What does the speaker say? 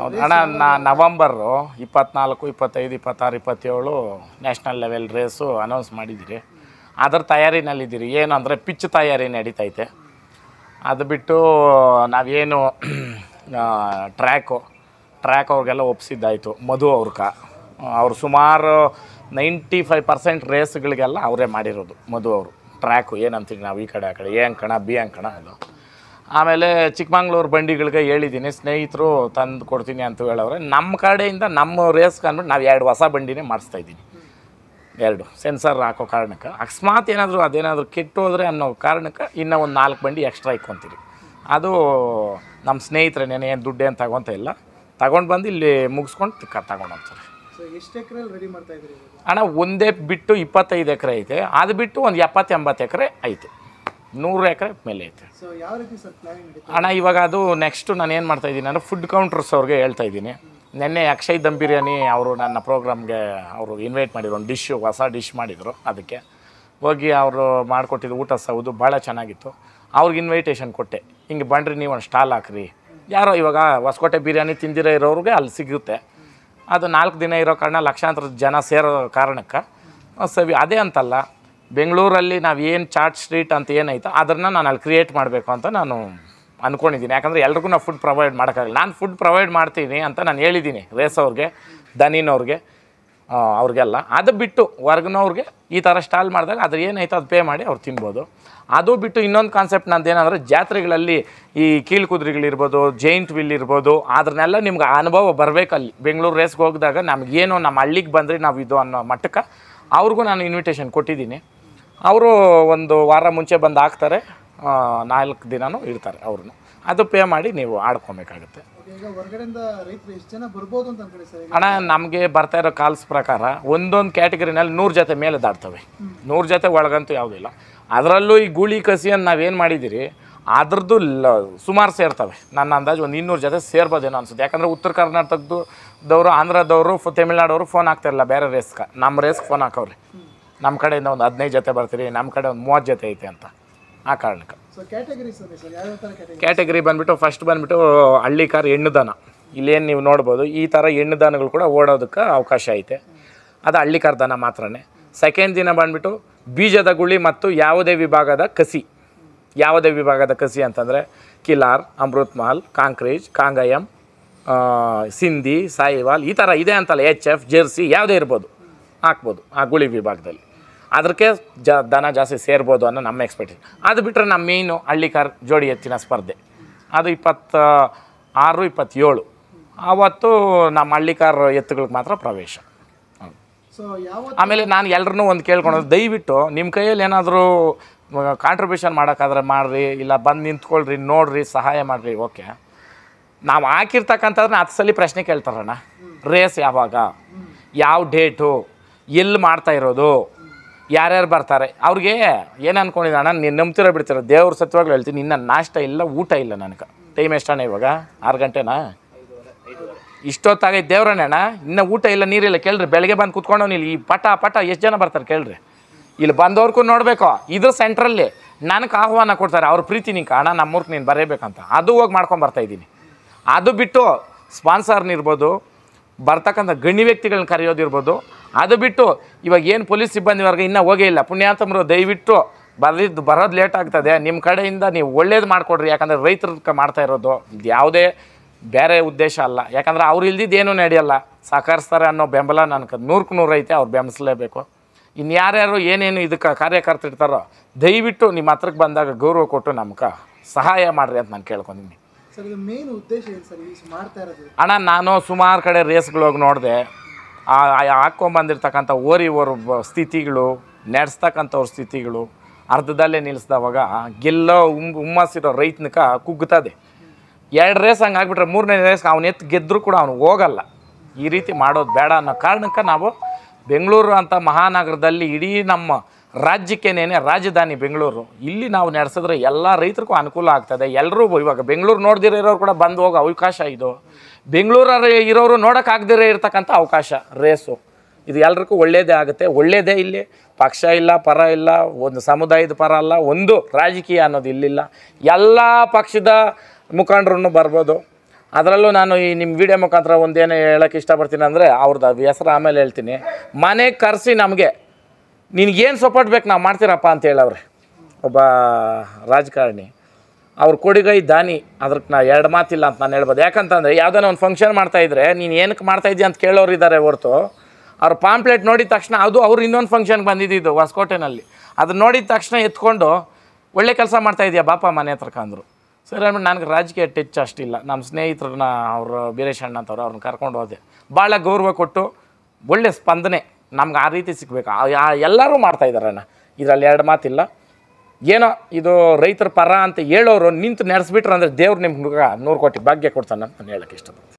ಹೌದು ಅಣ್ಣ ನಾ ನವಂಬರು ಇಪ್ಪತ್ನಾಲ್ಕು ಇಪ್ಪತ್ತೈದು ಇಪ್ಪತ್ತಾರು ಇಪ್ಪತ್ತೇಳು ನ್ಯಾಷನಲ್ ಲೆವೆಲ್ ರೇಸು ಅನೌನ್ಸ್ ಮಾಡಿದ್ದೀರಿ ಅದರ ತಯಾರಿನಲ್ಲಿದ್ದೀರಿ ಏನು ಅಂದರೆ ಪಿಚ್ ತಯಾರಿ ನಡೀತೈತೆ ಅದು ಬಿಟ್ಟು ನಾವೇನು ಟ್ರ್ಯಾಕು ಟ್ರ್ಯಾಕ್ ಅವ್ರಿಗೆಲ್ಲ ಒಪ್ಸಿದ್ದಾಯಿತು ಮಧು ಅವ್ರಕ ಅವ್ರು ಸುಮಾರು ನೈಂಟಿ ಫೈವ್ ಪರ್ಸೆಂಟ್ ರೇಸ್ಗಳಿಗೆಲ್ಲ ಅವರೇ ಮಾಡಿರೋದು ಮಧು ಅವರು ಟ್ರ್ಯಾಕು ಏನಂತೀವಿ ನಾವು ಈ ಕಡೆ ಆ ಕಡೆ ಎ ಅಂಕಣ ಬಿ ಅಂಕಣ ಅದು ಆಮೇಲೆ ಚಿಕ್ಕಮಂಗ್ಳೂರು ಬಂಡಿಗಳಿಗೆ ಹೇಳಿದ್ದೀನಿ ಸ್ನೇಹಿತರು ತಂದು ಕೊಡ್ತೀನಿ ಅಂತ ಹೇಳೋರೆ ನಮ್ಮ ಕಡೆಯಿಂದ ನಮ್ಮ ರೇಸ್ಗೆ ಅಂದ್ಬಿಟ್ಟು ನಾವು ಎರಡು ಹೊಸ ಬಂಡಿನೇ ಮಾಡಿಸ್ತಾ ಇದ್ದೀನಿ ಎರಡು ಸೆನ್ಸರ್ ಹಾಕೋ ಕಾರಣಕ್ಕೆ ಅಕಸ್ಮಾತ್ ಏನಾದರೂ ಅದೇನಾದರೂ ಕೆಟ್ಟು ಹೋದರೆ ಅನ್ನೋ ಕಾರಣಕ್ಕೆ ಇನ್ನೂ ಒಂದು ನಾಲ್ಕು ಬಂಡಿ ಎಕ್ಸ್ಟ್ರಾ ಇಟ್ಕೊತೀರಿ ಅದು ನಮ್ಮ ಸ್ನೇಹಿತರೆ ನೆನೆ ಏನು ದುಡ್ಡು ಏನು ತಗೊತ ಇಲ್ಲ ತಗೊಂಡು ಬಂದು ಇಲ್ಲಿ ಮುಗಿಸ್ಕೊಂಡು ತಗೊಂಡು ಹೋಗ್ತಾರೆ ಅಣ್ಣ ಒಂದೇ ಬಿಟ್ಟು ಇಪ್ಪತ್ತೈದು ಎಕರೆ ಐತೆ ಅದು ಬಿಟ್ಟು ಒಂದು ಎಪ್ಪತ್ತೆಂಬತ್ತು ಎಕರೆ ಐತೆ ನೂರು ಎಕರೆ ಮೇಲೆ ಐತೆ ಹಣ ಇವಾಗ ಅದು ನೆಕ್ಸ್ಟು ನಾನು ಏನು ಮಾಡ್ತಾಯಿದ್ದೀನಿ ಅಂದರೆ ಫುಡ್ ಕೌಂಟರ್ಸ್ ಅವ್ರಿಗೆ ಹೇಳ್ತಾ ಇದ್ದೀನಿ ನಿನ್ನೆ ಅಕ್ಷಯ್ ದಮ್ ಬಿರಿಯಾನಿ ಅವರು ನನ್ನ ಪ್ರೋಗ್ರಾಮ್ಗೆ ಅವರು ಇನ್ವೈಟ್ ಮಾಡಿದ್ರು ಒಂದು ಡಿಶ್ಶು ಹೊಸ ಡಿಶ್ ಮಾಡಿದರು ಅದಕ್ಕೆ ಹೋಗಿ ಅವರು ಮಾಡಿಕೊಟ್ಟಿದ್ದು ಊಟ ಸೌದು ಭಾಳ ಚೆನ್ನಾಗಿತ್ತು ಅವ್ರಿಗೆ ಇನ್ವೈಟೇಷನ್ ಕೊಟ್ಟೆ ಹಿಂಗೆ ಬಂಡ್ರಿ ನೀವು ಒಂದು ಸ್ಟಾಲ್ ಹಾಕ್ರಿ ಯಾರೋ ಇವಾಗ ಹೊಸಕೋಟೆ ಬಿರಿಯಾನಿ ತಿಂದಿರೋ ಇರೋರಿಗೆ ಅಲ್ಲಿ ಸಿಗುತ್ತೆ ಅದು ನಾಲ್ಕು ದಿನ ಇರೋ ಕಾರಣ ಲಕ್ಷಾಂತರ ಜನ ಸೇರೋ ಕಾರಣಕ್ಕೆ ಸವಿ ಅದೇ ಅಂತಲ್ಲ ಬೆಂಗಳೂರಲ್ಲಿ ನಾವು ಏನು ಚಾಟ್ ಸ್ಟ್ರೀಟ್ ಅಂತ ಏನೈತೋ ಅದನ್ನು ನಾನು ಅಲ್ಲಿ ಕ್ರಿಯೇಟ್ ಮಾಡಬೇಕು ಅಂತ ನಾನು ಅಂದ್ಕೊಂಡಿದ್ದೀನಿ ಯಾಕಂದರೆ ಎಲ್ರಿಗೂ ನಾವು ಫುಡ್ ಪ್ರೊವೈಡ್ ಮಾಡೋಕ್ಕಾಗಲ್ಲ ನಾನು ಫುಡ್ ಪ್ರೊವೈಡ್ ಮಾಡ್ತೀನಿ ಅಂತ ನಾನು ಹೇಳಿದ್ದೀನಿ ರೇಸ್ ಅವ್ರಿಗೆ ದನಿನವ್ರಿಗೆ ಅವ್ರಿಗೆಲ್ಲ ಅದು ಬಿಟ್ಟು ವರ್ಗನವ್ರಿಗೆ ಈ ಥರ ಸ್ಟಾಲ್ ಮಾಡಿದಾಗ ಅದು ಏನಾಯ್ತು ಅದು ಪೇ ಮಾಡಿ ಅವ್ರು ತಿನ್ಬೋದು ಅದು ಬಿಟ್ಟು ಇನ್ನೊಂದು ಕಾನ್ಸೆಪ್ಟ್ ಏನಂದ್ರೆ ಜಾತ್ರೆಗಳಲ್ಲಿ ಈ ಕುದುರೆಗಳಿರ್ಬೋದು ಜೈಂಟ್ ವಿಲ್ ಇರ್ಬೋದು ಅದ್ರನ್ನೆಲ್ಲ ನಿಮ್ಗೆ ಅನುಭವ ಬರಬೇಕಲ್ಲಿ ಬೆಂಗಳೂರು ರೇಸ್ಗೆ ಹೋಗಿದಾಗ ನಮಗೇನು ನಮ್ಮ ಹಳ್ಳಿಗೆ ಬಂದರೆ ನಾವು ಇದು ಅನ್ನೋ ಮಟ್ಟಕ್ಕೆ ಅವ್ರಿಗೂ ನಾನು ಇನ್ವಿಟೇಷನ್ ಕೊಟ್ಟಿದ್ದೀನಿ ಅವರು ಒಂದು ವಾರ ಮುಂಚೆ ಬಂದು ಹಾಕ್ತಾರೆ ನಾಲ್ಕು ದಿನವೂ ಇರ್ತಾರೆ ಅವ್ರನ್ನ ಅದು ಪೇ ಮಾಡಿ ನೀವು ಆಡ್ಕೊಬೇಕಾಗುತ್ತೆ ಅಣ್ಣ ನಮಗೆ ಬರ್ತಾ ಇರೋ ಕಾಲ್ಸ್ ಪ್ರಕಾರ ಒಂದೊಂದು ಕ್ಯಾಟಗರಿನಲ್ಲಿ ನೂರು ಜೊತೆ ಮೇಲೆ ದಾಡ್ತವೆ ನೂರು ಜೊತೆ ಒಳಗಂತೂ ಯಾವುದಿಲ್ಲ ಅದರಲ್ಲೂ ಈ ಗೂಳಿ ಕಸಿಯನ್ನು ನಾವೇನು ಮಾಡಿದ್ದೀರಿ ಅದ್ರದ್ದು ಲ ಸುಮಾರು ಸೇರ್ತವೆ ನನ್ನ ಅಂದಾಜು ಒಂದು ಇನ್ನೂರು ಜೊತೆ ಸೇರ್ಬೋದೇನೋ ಅನ್ಸುತ್ತೆ ಯಾಕಂದರೆ ಉತ್ತರ ಕರ್ನಾಟಕದವರು ಆಂಧ್ರದವರು ತಮಿಳ್ನಾಡವರು ಫೋನ್ ಹಾಕ್ತಾರಲ್ಲ ಬೇರೆ ರೇಸ್ಗೆ ನಮ್ಮ ರೇಸ್ಗೆ ಫೋನ್ ಹಾಕೋರಿ ನಮ್ಮ ಕಡೆಯಿಂದ ಒಂದು ಹದಿನೈದು ಜೊತೆ ಬರ್ತೀರಿ ನಮ್ಮ ಕಡೆ ಒಂದು ಮೂವತ್ತು ಜೊತೆ ಐತೆ ಅಂತ ಆ ಕಾರಣಕ್ಕೆ ಕ್ಯಾಟಗರಿ ಬಂದ್ಬಿಟ್ಟು ಫಸ್ಟ್ ಬಂದ್ಬಿಟ್ಟು ಹಳ್ಳಿ ಕಾರ್ ಹೆಣ್ಣು ದನ ಇಲ್ಲೇನು ನೀವು ನೋಡ್ಬೋದು ಈ ಥರ ಹೆಣ್ಣು ದಾನಗಳು ಕೂಡ ಓಡೋದಕ್ಕೆ ಅವಕಾಶ ಐತೆ ಅದು ಹಳ್ಳಿ ಕಾರ್ ದನ ಮಾತ್ರನೇ ಸೆಕೆಂಡ್ ದಿನ ಬಂದ್ಬಿಟ್ಟು ಬೀಜದ ಗುಳಿ ಮತ್ತು ಯಾವುದೇ ವಿಭಾಗದ ಕಸಿ ಯಾವುದೇ ವಿಭಾಗದ ಕಸಿ ಅಂತಂದರೆ ಕಿಲಾರ್ ಅಮೃತ್ ಮಹಲ್ ಕಾಂಕ್ರೀಜ್ ಕಾಂಗಯಂ ಸಿಂಧಿ ಸಾಯಿವಾಲ್ ಈ ಥರ ಇದೆ ಅಂತಲ್ಲ ಎಚ್ ಎಫ್ ಜೆರ್ಸಿ ಯಾವುದೇ ಇರ್ಬೋದು ಹಾಕ್ಬೋದು ಆ ಗುಳಿ ವಿಭಾಗದಲ್ಲಿ ಅದಕ್ಕೆ ಜ ದನ ಜಾಸ್ತಿ ಸೇರ್ಬೋದು ಅನ್ನೋ ನಮ್ಮ ಎಕ್ಸ್ಪೆಕ್ಟೇಷನ್ ಅದು ಬಿಟ್ಟರೆ ನಮ್ಮ ಮೇಯ್ನು ಹಳ್ಳಿಕಾರ್ ಜೋಡಿ ಎತ್ತಿನ ಸ್ಪರ್ಧೆ ಅದು ಇಪ್ಪತ್ತ ಆರು ಇಪ್ಪತ್ತೇಳು ಆವತ್ತು ನಮ್ಮ ಹಳ್ಳಿಕಾರ ಎತ್ತುಗಳಿಗೆ ಮಾತ್ರ ಪ್ರವೇಶ ಆಮೇಲೆ ನಾನು ಎಲ್ಲರೂ ಒಂದು ಕೇಳ್ಕೊಂಡು ದಯವಿಟ್ಟು ನಿಮ್ಮ ಕೈಯಲ್ಲಿ ಏನಾದರೂ ಕಾಂಟ್ರಿಬ್ಯೂಷನ್ ಮಾಡೋಕ್ಕಾದ್ರೆ ಮಾಡಿರಿ ಇಲ್ಲ ಬಂದು ನಿಂತ್ಕೊಳ್ರಿ ನೋಡಿರಿ ಸಹಾಯ ಮಾಡಿರಿ ಓಕೆ ನಾವು ಹಾಕಿರ್ತಕ್ಕಂಥದ್ರನ್ನ ಹತ್ತು ಸಲ ಪ್ರಶ್ನೆ ಕೇಳ್ತಾರಣ್ಣ ರೇಸ್ ಯಾವಾಗ ಯಾವ ಡೇಟು ಎಲ್ಲಿ ಮಾಡ್ತಾ ಇರೋದು ಯಾರ್ಯಾರು ಬರ್ತಾರೆ ಅವ್ರಿಗೆ ಏನು ಅನ್ಕೊಂಡಿದ್ದೆ ಅಣ್ಣ ನೀನು ನಂಬ್ತಿರೋ ಬಿಡ್ತೀರ ದೇವ್ರ ಸತ್ಯವಾಗ್ಲೂ ಹೇಳ್ತೀನಿ ನಿನ್ನ ನಾಷ್ಟ ಇಲ್ಲ ಊಟ ಇಲ್ಲ ನನಗೆ ಟೈಮ್ ಎಷ್ಟಣ್ಣ ಇವಾಗ ಆರು ಗಂಟೆನಾ ಇಷ್ಟೊತ್ತಾಗೈತೆ ದೇವ್ರಣ್ಣ ಅಣ್ಣ ಇನ್ನೂ ಊಟ ಇಲ್ಲ ನೀರಿಲ್ಲ ಕೇಳ್ರಿ ಬೆಳಗ್ಗೆ ಬಂದು ಕೂತ್ಕೊಂಡವ್ನಿಲ್ಲ ಇಲ್ಲಿ ಈ ಪಟ ಪಟ ಎಷ್ಟು ಜನ ಬರ್ತಾರೆ ಕೇಳ್ರಿ ಇಲ್ಲಿ ಬಂದವ್ರಿಗೂ ನೋಡಬೇಕು ಇದು ಸೆಂಟ್ರಲ್ಲಿ ನನಗೆ ಆಹ್ವಾನ ಕೊಡ್ತಾರೆ ಅವ್ರ ಪ್ರೀತಿ ನಿಂಗೆ ಅಣ್ಣ ನಮ್ಮೂರ್ಗೆ ನೀನು ಬರೇಬೇಕಂತ ಅದು ಹೋಗಿ ಮಾಡ್ಕೊಂಡು ಬರ್ತಾಯಿದ್ದೀನಿ ಅದು ಬಿಟ್ಟು ಸ್ಪಾನ್ಸರ್ನಿರ್ಬೋದು ಬರ್ತಕ್ಕಂಥ ಗಣ್ಯ ವ್ಯಕ್ತಿಗಳನ್ನ ಕರೆಯೋದಿರ್ಬೋದು ಅದು ಬಿಟ್ಟು ಇವಾಗ ಏನು ಪೊಲೀಸ್ ಸಿಬ್ಬಂದಿ ವರ್ಗ ಇನ್ನೂ ಹೋಗೇ ಇಲ್ಲ ಪುಣ್ಯಾತಮರು ದಯವಿಟ್ಟು ಬರಲಿದ್ದು ಬರೋದು ಲೇಟ್ ಆಗ್ತದೆ ನಿಮ್ಮ ಕಡೆಯಿಂದ ನೀವು ಒಳ್ಳೇದು ಮಾಡಿಕೊಡ್ರಿ ಯಾಕಂದರೆ ರೈತರ ಮಾಡ್ತಾ ಇರೋದು ಇದು ಯಾವುದೇ ಬೇರೆ ಉದ್ದೇಶ ಅಲ್ಲ ಯಾಕಂದರೆ ಅವ್ರು ಏನೂ ನಡೆಯಲ್ಲ ಸಹಕರಿಸ್ತಾರೆ ಅನ್ನೋ ಬೆಂಬಲ ನನಗೆ ನೂರಕ್ಕೆ ನೂರು ಐತೆ ಅವ್ರು ಬೆಂಬಲಿಸಲೇಬೇಕು ಇನ್ನು ಯಾರ್ಯಾರು ಏನೇನು ಇದಕ್ಕೆ ಇರ್ತಾರೋ ದಯವಿಟ್ಟು ನಿಮ್ಮ ಹತ್ರಕ್ಕೆ ಬಂದಾಗ ಗೌರವ ಕೊಟ್ಟು ನಮ್ಗೆ ಸಹಾಯ ಮಾಡಿರಿ ಅಂತ ನಾನು ಕೇಳ್ಕೊಂಡಿದ್ದೀನಿ ಅಣ್ಣ ನಾನು ಸುಮಾರು ಕಡೆ ರೇಸ್ಗಳೋಗಿ ನೋಡಿದೆ ಹಾಕ್ಕೊಂಬಂದಿರ್ತಕ್ಕಂಥ ಓರಿ ಓರ ಸ್ಥಿತಿಗಳು ನಡೆಸ್ತಕ್ಕಂಥವ್ರ ಸ್ಥಿತಿಗಳು ಅರ್ಧದಲ್ಲೇ ನಿಲ್ಲಿಸ್ದವಾಗ ಗೆಲ್ಲೋ ಉಮ್ ರೈತನಕ ಕುಗ್ಗುತ್ತದೆ ಎರಡು ರೇಸ್ ಹಂಗೆ ಆಗಿಬಿಟ್ರೆ ಮೂರನೇ ರೇಸ್ ಅವ್ನು ಎತ್ತು ಗೆದ್ದರೂ ಕೂಡ ಅವನು ಹೋಗಲ್ಲ ಈ ರೀತಿ ಮಾಡೋದು ಬೇಡ ಅನ್ನೋ ಕಾರಣಕ್ಕೆ ನಾವು ಬೆಂಗಳೂರು ಅಂಥ ಮಹಾನಗರದಲ್ಲಿ ಇಡೀ ನಮ್ಮ ರಾಜ್ಯಕ್ಕೇನೇನೆ ರಾಜಧಾನಿ ಬೆಂಗಳೂರು ಇಲ್ಲಿ ನಾವು ನಡೆಸಿದ್ರೆ ಎಲ್ಲ ರೈತರಿಗೂ ಅನುಕೂಲ ಆಗ್ತದೆ ಎಲ್ಲರೂ ಇವಾಗ ಬೆಂಗಳೂರು ಇರೋರು ಕೂಡ ಬಂದು ಹೋಗೋ ಅವಕಾಶ ಇದು ಬೆಂಗಳೂರಲ್ಲಿ ಇರೋರು ನೋಡೋಕ್ಕಾಗದಿರೇ ಇರ್ತಕ್ಕಂಥ ಅವಕಾಶ ರೇಸು ಇದು ಎಲ್ರಿಗೂ ಒಳ್ಳೆಯದೇ ಆಗುತ್ತೆ ಒಳ್ಳೆಯದೇ ಇಲ್ಲಿ ಪಕ್ಷ ಇಲ್ಲ ಪರ ಇಲ್ಲ ಒಂದು ಸಮುದಾಯದ ಪರ ಅಲ್ಲ ಒಂದು ರಾಜಕೀಯ ಅನ್ನೋದು ಇಲ್ಲಿಲ್ಲ ಎಲ್ಲ ಪಕ್ಷದ ಮುಖಂಡರನ್ನು ಬರ್ಬೋದು ಅದರಲ್ಲೂ ನಾನು ಈ ನಿಮ್ಮ ವಿಡಿಯೋ ಮುಖಾಂತರ ಒಂದೇನು ಹೇಳೋಕ್ಕೆ ಇಷ್ಟಪಡ್ತೀನಿ ಅಂದರೆ ಅವ್ರದ್ದು ಹೆಸರು ಆಮೇಲೆ ಹೇಳ್ತೀನಿ ಮನೆ ಕರೆಸಿ ನಮಗೆ ನಿನಗೇನು ಸಪೋರ್ಟ್ ಬೇಕು ನಾವು ಮಾಡ್ತೀರಪ್ಪ ಅಂತ ಅವ್ರೆ ಒಬ್ಬ ರಾಜಕಾರಣಿ ಅವ್ರ ಕೊಡಿಗೈ ದಾನಿ ಅದಕ್ಕೆ ನಾ ಎರಡು ಮಾತಿಲ್ಲ ಅಂತ ನಾನು ಹೇಳ್ಬೋದು ಯಾಕಂತಂದರೆ ಯಾವುದೋ ಒಂದು ಫಂಕ್ಷನ್ ಮಾಡ್ತಾಯಿದ್ರೆ ನೀನು ಏನಕ್ಕೆ ಇದ್ದೀಯ ಅಂತ ಕೇಳೋರು ಇದ್ದಾರೆ ಹೊರ್ತು ಅವ್ರ ಪಾಂಪ್ಲೆಟ್ ನೋಡಿದ ತಕ್ಷಣ ಅದು ಅವ್ರು ಇನ್ನೊಂದು ಫಂಕ್ಷನ್ಗೆ ಬಂದಿದ್ದು ಹೊಸಕೋಟೆನಲ್ಲಿ ಅದನ್ನ ನೋಡಿದ ತಕ್ಷಣ ಎತ್ಕೊಂಡು ಒಳ್ಳೆ ಕೆಲಸ ಮಾಡ್ತಾಯಿದ್ಯಾ ಬಾಪ ಮನೆ ಹತ್ರ ಅಂದರು ಸರಿ ಅಂದ್ಬಿಟ್ಟು ನನಗೆ ರಾಜಕೀಯ ಟಚ್ ಅಷ್ಟಿಲ್ಲ ನಮ್ಮ ಸ್ನೇಹಿತರನ್ನ ಅವರು ಬೀರೇಶ್ ಅಣ್ಣ ಅವ್ರನ್ನ ಕರ್ಕೊಂಡು ಹೋದೆ ಭಾಳ ಗೌರವ ಕೊಟ್ಟು ಒಳ್ಳೆ ಸ್ಪಂದನೆ ನಮ್ಗೆ ಆ ರೀತಿ ಸಿಗಬೇಕು ಎಲ್ಲರೂ ಮಾಡ್ತಾಯಿದ್ದಾರಣ್ಣ ಇದರಲ್ಲಿ ಎರಡು ಮಾತಿಲ್ಲ ಏನೋ ಇದು ರೈತರ ಪರ ಅಂತ ಹೇಳೋರು ನಿಂತು ನಡೆಸ್ಬಿಟ್ರೆ ಅಂದರೆ ದೇವ್ರು ನಿಮ್ಮ ಹುಡುಗ ನೂರು ಕೋಟಿ ಭಾಗ್ಯ ಕೊಡ್ತಾನೆ ಅಂತ ನಾನು ಹೇಳೋಕ್ಕೆ ಇಷ್ಟಪಡ್ತೀನಿ